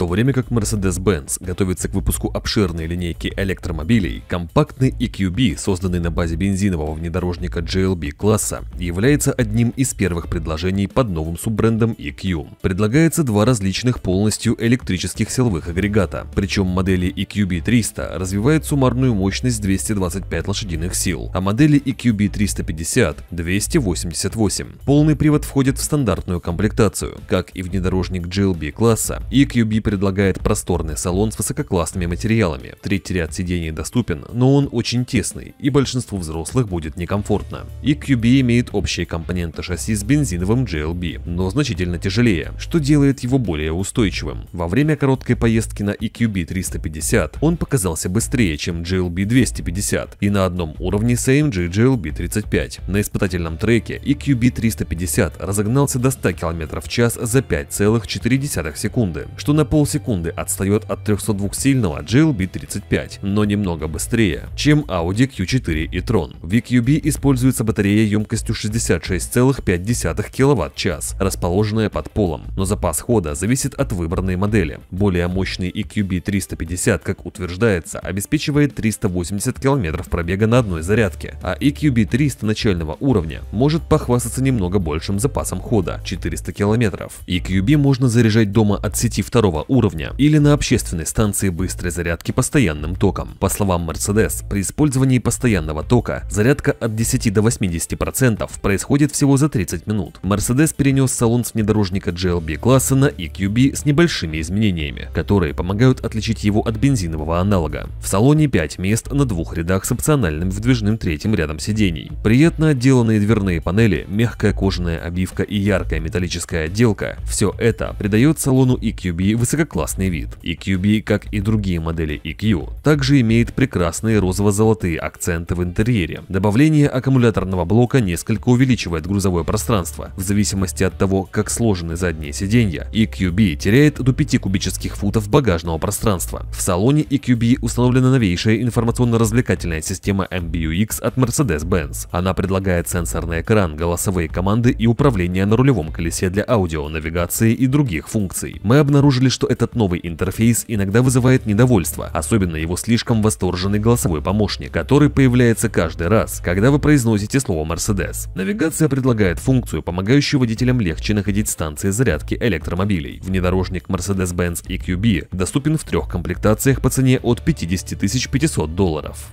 то время как Mercedes-Benz готовится к выпуску обширной линейки электромобилей, компактный EQB, созданный на базе бензинового внедорожника GLB класса, является одним из первых предложений под новым суббрендом EQ. Предлагается два различных полностью электрических силовых агрегата, причем модели EQB 300 развивает суммарную мощность 225 лошадиных сил, а модели EQB 350 – 288. Полный привод входит в стандартную комплектацию, как и внедорожник GLB класса, EQB предлагает просторный салон с высококлассными материалами. Третий ряд сидений доступен, но он очень тесный и большинству взрослых будет некомфортно. И e QB имеет общие компоненты шасси с бензиновым GLB, но значительно тяжелее, что делает его более устойчивым. Во время короткой поездки на EQB 350 он показался быстрее, чем GLB 250 и на одном уровне с AMG GLB 35. На испытательном треке EQB 350 разогнался до 100 км в час за 5,4 секунды, что на пол полсекунды отстает от 302-сильного GLB 35, но немного быстрее, чем Audi Q4 и Tron. В EQB используется батарея емкостью 66,5 кВт-час, расположенная под полом, но запас хода зависит от выбранной модели. Более мощный EQB 350, как утверждается, обеспечивает 380 км пробега на одной зарядке, а EQB 300 начального уровня может похвастаться немного большим запасом хода – 400 км. EQB можно заряжать дома от сети второго высокого уровня или на общественной станции быстрой зарядки постоянным током. По словам Mercedes, при использовании постоянного тока зарядка от 10 до 80% процентов происходит всего за 30 минут. Mercedes перенес салон с внедорожника GLB класса на EQB с небольшими изменениями, которые помогают отличить его от бензинового аналога. В салоне 5 мест на двух рядах с опциональным выдвижным третьим рядом сидений. Приятно отделанные дверные панели, мягкая кожаная обивка и яркая металлическая отделка – все это придает салону EQB высокий высококлассный вид. EQB, как и другие модели EQ, также имеет прекрасные розово-золотые акценты в интерьере. Добавление аккумуляторного блока несколько увеличивает грузовое пространство. В зависимости от того, как сложены задние сиденья, EQB теряет до 5 кубических футов багажного пространства. В салоне EQB установлена новейшая информационно-развлекательная система MBUX от Mercedes-Benz. Она предлагает сенсорный экран, голосовые команды и управление на рулевом колесе для аудио, навигации и других функций. Мы обнаружили, что что этот новый интерфейс иногда вызывает недовольство, особенно его слишком восторженный голосовой помощник, который появляется каждый раз, когда вы произносите слово «Мерседес». Навигация предлагает функцию, помогающую водителям легче находить станции зарядки электромобилей. Внедорожник Mercedes-Benz EQB доступен в трех комплектациях по цене от 50 500 долларов.